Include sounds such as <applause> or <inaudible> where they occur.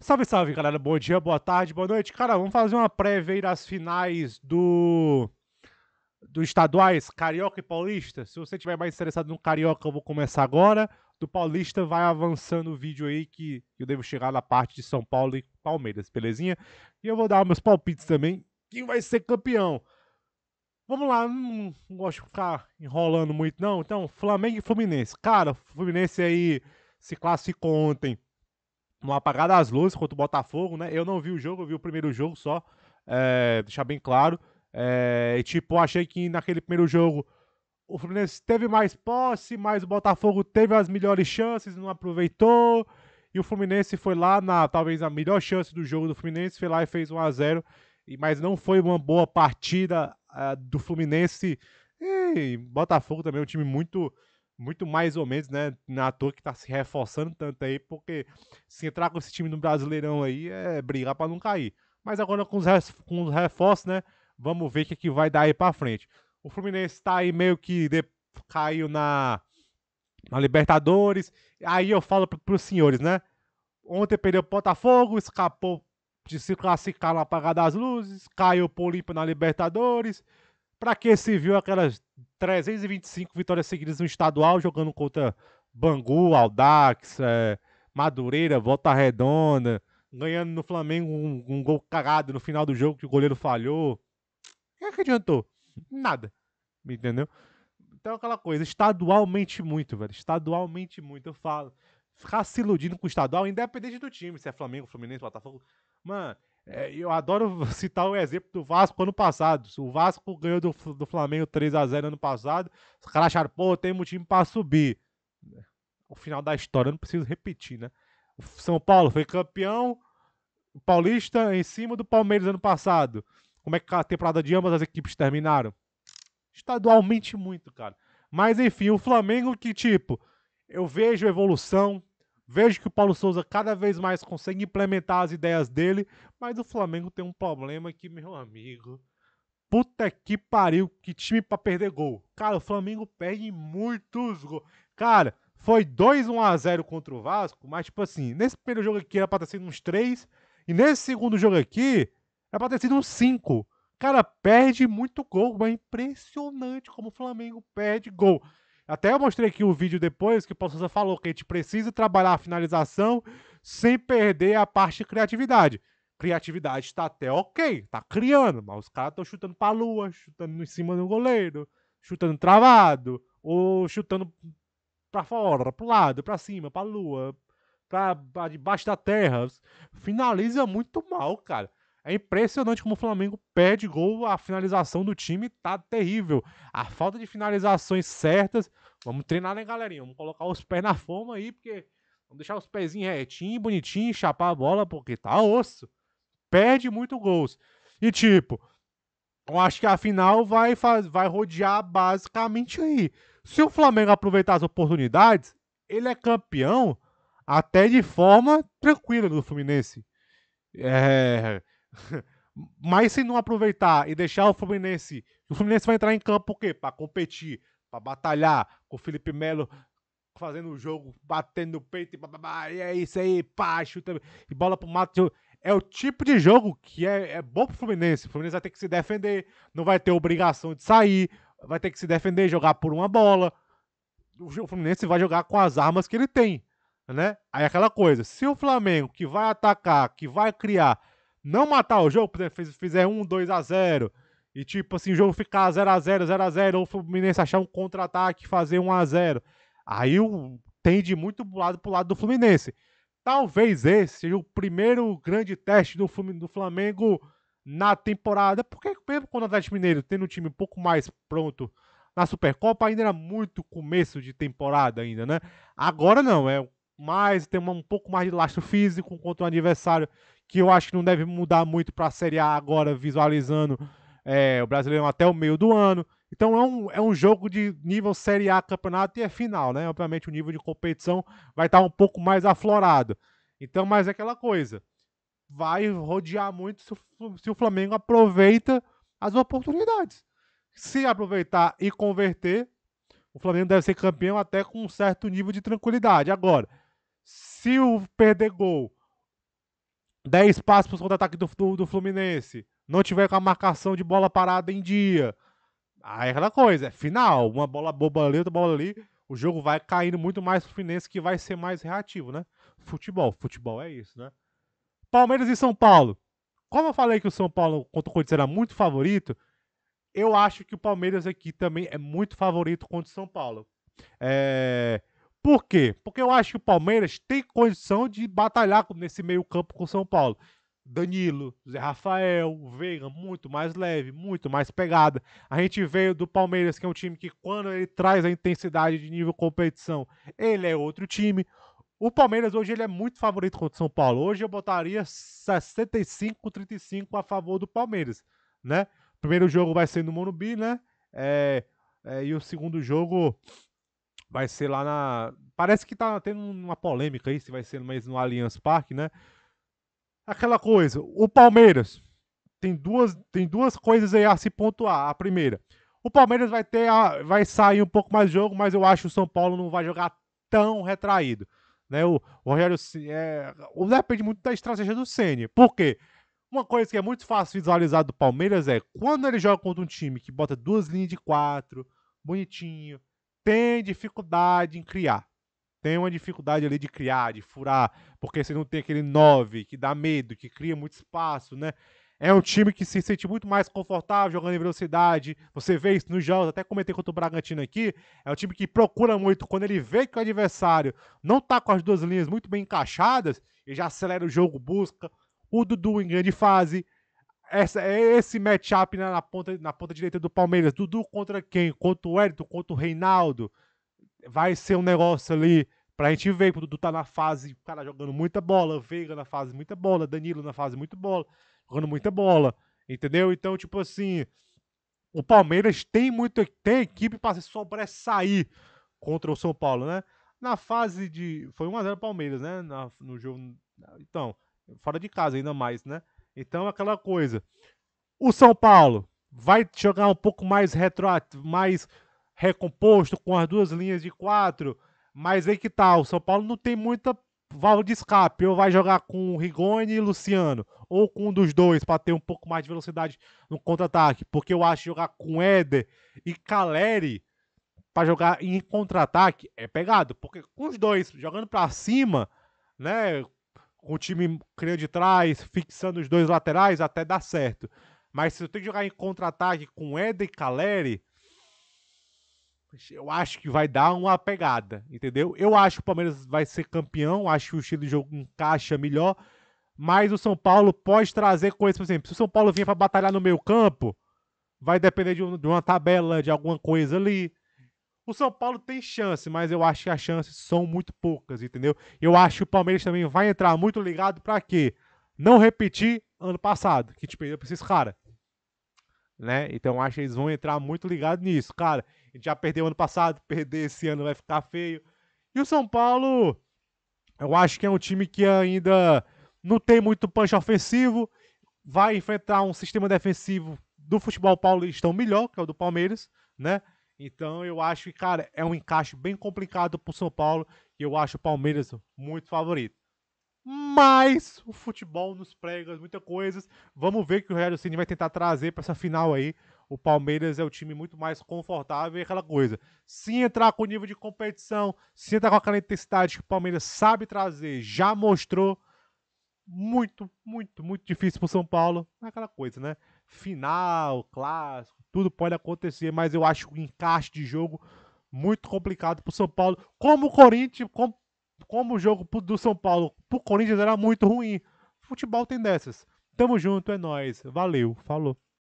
Salve, salve, galera. Bom dia, boa tarde, boa noite. Cara, vamos fazer uma prévia aí das finais do dos estaduais Carioca e Paulista. Se você tiver mais interessado no Carioca, eu vou começar agora. Do Paulista, vai avançando o vídeo aí que eu devo chegar na parte de São Paulo e Palmeiras, belezinha? E eu vou dar meus palpites também. Quem vai ser campeão? Vamos lá, não, não gosto de ficar enrolando muito, não. Então, Flamengo e Fluminense. Cara, Fluminense aí se classificou ontem no apagar das luzes contra o Botafogo, né? Eu não vi o jogo, eu vi o primeiro jogo só, é, deixar bem claro. É, tipo, achei que naquele primeiro jogo o Fluminense teve mais posse, mas o Botafogo teve as melhores chances, não aproveitou. E o Fluminense foi lá na talvez a melhor chance do jogo do Fluminense, foi lá e fez 1 a 0 mas não foi uma boa partida uh, do Fluminense. E Botafogo também é um time muito muito mais ou menos, né? Na toa que tá se reforçando tanto aí, porque se entrar com esse time no Brasileirão aí, é brigar para não cair. Mas agora com os, com os reforços, né? Vamos ver o que, que vai dar aí para frente. O Fluminense tá aí meio que de, caiu na, na Libertadores. Aí eu falo pro, pros senhores, né? Ontem perdeu o Botafogo, escapou de se classificar no apagar das luzes, caiu pro polímpio na Libertadores. Pra que se viu aquelas 325 vitórias seguidas no estadual, jogando contra Bangu, Aldax, é, Madureira, Volta Redonda, ganhando no Flamengo um, um, gol cagado no final do jogo que o goleiro falhou. O que, é que adiantou? Nada. Entendeu? Então aquela coisa, estadualmente muito, velho. Estadualmente muito, eu falo. Ficar se iludindo com o estadual, independente do time, se é Flamengo, Fluminense, Botafogo. Mano, é, eu adoro <laughs> citar o exemplo do Vasco ano passado. O Vasco ganhou do, do Flamengo 3 a 0 ano passado. Os caras acharam, pô, tem um time para subir. O final da história, não preciso repetir, né? O São Paulo foi campeão paulista em cima do Palmeiras ano passado. Como é que a temporada de ambas as equipes terminaram? Estadualmente muito, cara. Mas enfim, o Flamengo que, tipo, eu vejo evolução, Vejo que o Paulo Souza cada vez mais consegue implementar as ideias dele, mas o Flamengo tem um problema que, meu amigo. Puta que pariu, que time pra perder gol. Cara, o Flamengo perde muitos gols. Cara, foi 2-1-0 contra o Vasco, mas, tipo assim, nesse primeiro jogo aqui era pra ter sido uns 3, e nesse segundo jogo aqui era pra ter sido uns 5. Cara, perde muito gol, mas é impressionante como o Flamengo perde gol. Até eu mostrei aqui o vídeo depois que o Paulo Souza falou que a gente precisa trabalhar a finalização sem perder a parte de criatividade. Criatividade está até ok, tá criando, mas os caras estão chutando para a lua, chutando em cima do goleiro, chutando travado, ou chutando para fora, para o lado, para cima, para a lua, para debaixo da terra. Finaliza muito mal, cara. É impressionante como o Flamengo perde gol, a finalização do time tá terrível. A falta de finalizações certas. Vamos treinar, né, galerinha? Vamos colocar os pés na forma aí, porque vamos deixar os pezinhos retinhos, bonitinho, chapar a bola, porque tá osso. Perde muito gols. E tipo, eu acho que a final vai, faz, vai rodear basicamente aí. Se o Flamengo aproveitar as oportunidades, ele é campeão até de forma tranquila do Fluminense. É, <laughs> Mas se não aproveitar e deixar o Fluminense. O Fluminense vai entrar em campo o quê? Pra competir, pra batalhar com o Felipe Melo fazendo o jogo, batendo no peito e e é isso aí, pá, chuta e bola pro mato. É o tipo de jogo que é, é bom pro Fluminense. O Fluminense vai ter que se defender, não vai ter obrigação de sair, vai ter que se defender, jogar por uma bola. O Fluminense vai jogar com as armas que ele tem, né? Aí é aquela coisa, se o Flamengo, que vai atacar, que vai criar, não matar o jogo, por fizer 1, 2 a 0 e tipo assim, o jogo ficar 0 a 0 0 a 0 ou o Fluminense achar um contra-ataque, e fazer 1 a 0 aí o, tende muito pro lado, pro lado do Fluminense. Talvez esse seja o primeiro grande teste do, do Flamengo na temporada, porque mesmo quando o Atlético Mineiro tendo um time um pouco mais pronto na Supercopa, ainda era muito começo de temporada ainda, né? Agora não, é mais, tem um pouco mais de lastro físico contra um adversário que eu acho que não deve mudar muito para a Série A agora, visualizando é, o Brasileirão até o meio do ano. Então é um, é um jogo de nível Série A campeonato e é final, né? Obviamente o nível de competição vai estar tá um pouco mais aflorado. Então, mas é aquela coisa. Vai rodear muito se o, se o Flamengo aproveita as oportunidades. Se aproveitar e converter, o Flamengo deve ser campeão até com um certo nível de tranquilidade. Agora, se o perder gol 10 passos para o contra-ataque do, do, do, Fluminense, não tiver com a marcação de bola parada em dia, aí é aquela coisa, é final, uma bola boba ali, outra bola ali, o jogo vai caindo muito mais pro Fluminense, que vai ser mais reativo, né? Futebol, futebol é isso, né? Palmeiras e São Paulo. Como eu falei que o São Paulo contra o Corinthians era muito favorito, eu acho que o Palmeiras aqui também é muito favorito contra o São Paulo. É... Por quê? Porque eu acho que o Palmeiras tem condição de batalhar nesse meio-campo com o São Paulo. Danilo, Zé Rafael, Veiga, muito mais leve, muito mais pegada. A gente veio do Palmeiras, que é um time que, quando ele traz a intensidade de nível competição, ele é outro time. O Palmeiras hoje ele é muito favorito contra o São Paulo. Hoje eu botaria 65-35 a favor do Palmeiras, né? O primeiro jogo vai ser no Morumbi, né? É, é, e o segundo jogo Vai ser lá na. Parece que tá tendo uma polêmica aí, se vai ser mais no Allianz Parque, né? Aquela coisa, o Palmeiras tem duas, tem duas coisas aí a se pontuar. A primeira, o Palmeiras vai ter a, vai sair um pouco mais de jogo, mas eu acho que o São Paulo não vai jogar tão retraído. Né? O, o Rogério é, o, depende muito da estratégia do Senna. Por quê? Uma coisa que é muito fácil visualizar do Palmeiras é quando ele joga contra um time que bota duas linhas de quatro, bonitinho, tem dificuldade em criar. Tem uma dificuldade ali de criar, de furar, porque você não tem aquele 9 que dá medo, que cria muito espaço, né? É um time que se sente muito mais confortável jogando em velocidade. Você vê isso nos jogos, até comentei contra o Bragantino aqui. É um time que procura muito. Quando ele vê que o adversário não tá com as duas linhas muito bem encaixadas, ele já acelera o jogo, busca. O Dudu em grande fase, essa, é esse matchup né, na, ponta, na ponta direita do Palmeiras, Dudu contra quem? Contra o Wellington, contra o Reinaldo, vai ser um negócio ali pra gente ver, porque o Dudu tá na fase, cara, jogando muita bola, Veiga na fase muita bola, Danilo na fase muita bola, jogando muita bola, entendeu? Então, tipo assim, o Palmeiras tem muito, tem equipe pra se sobressair contra o São Paulo, né? Na fase de, foi 1x0 Palmeiras, né? Na, no jogo, então, fora de casa ainda mais, né? Então, aquela coisa. O São Paulo vai jogar um pouco mais retroativo, mais recomposto com as duas linhas de quatro, mas aí que tal? Tá, o São Paulo não tem muita válvula de escape. Ou vai jogar com o Rigoni e Luciano, ou com um dos dois para ter um pouco mais de velocidade no contra-ataque, porque eu acho jogar com Éder e Caleri para jogar em contra-ataque é pegado, porque com os dois jogando para cima, né, com o time criando de trás, fixando os dois laterais, até dá certo. Mas se eu tenho que jogar em contra-ataque com Eder e Caleri, eu acho que vai dar uma pegada, entendeu? Eu acho que o Palmeiras vai ser campeão, acho que o estilo de jogo encaixa melhor, mas o São Paulo pode trazer coisas, por exemplo, se o São Paulo vier para batalhar no meio campo, vai depender de, um, de, uma tabela, de alguma coisa ali. O São Paulo tem chance, mas eu acho que as chances são muito poucas, entendeu? Eu acho que o Palmeiras também vai entrar muito ligado para quê? Não repetir ano passado, que te tipo, perdeu pra esses caras. Né? Então acho que eles vão entrar muito ligado nisso. Cara, a gente já perdeu ano passado, <laughs> perder esse ano vai ficar feio. E o São Paulo, eu acho que é um time que ainda não tem muito punch ofensivo, vai enfrentar um sistema defensivo do futebol paulistão melhor, que é o do Palmeiras, né? Então eu acho que, cara, é um encaixe bem complicado pro São Paulo e eu acho o Palmeiras muito favorito. Mas o futebol nos prega muitas coisas. Vamos ver que o Real Ceni vai tentar trazer para essa final aí. O Palmeiras é o time muito mais confortável e aquela coisa. Se entrar com o nível de competição, se entrar com aquela intensidade que o Palmeiras sabe trazer, já mostrou muito, muito, muito difícil pro São Paulo. Aquela coisa, né? Final, clássico, tudo pode acontecer, mas eu acho o encaixe de jogo muito complicado pro São Paulo. Como o Corinthians, como, como o jogo do São Paulo pro Corinthians era muito ruim. Futebol tem dessas. Tamo junto, é nós. Valeu, falou.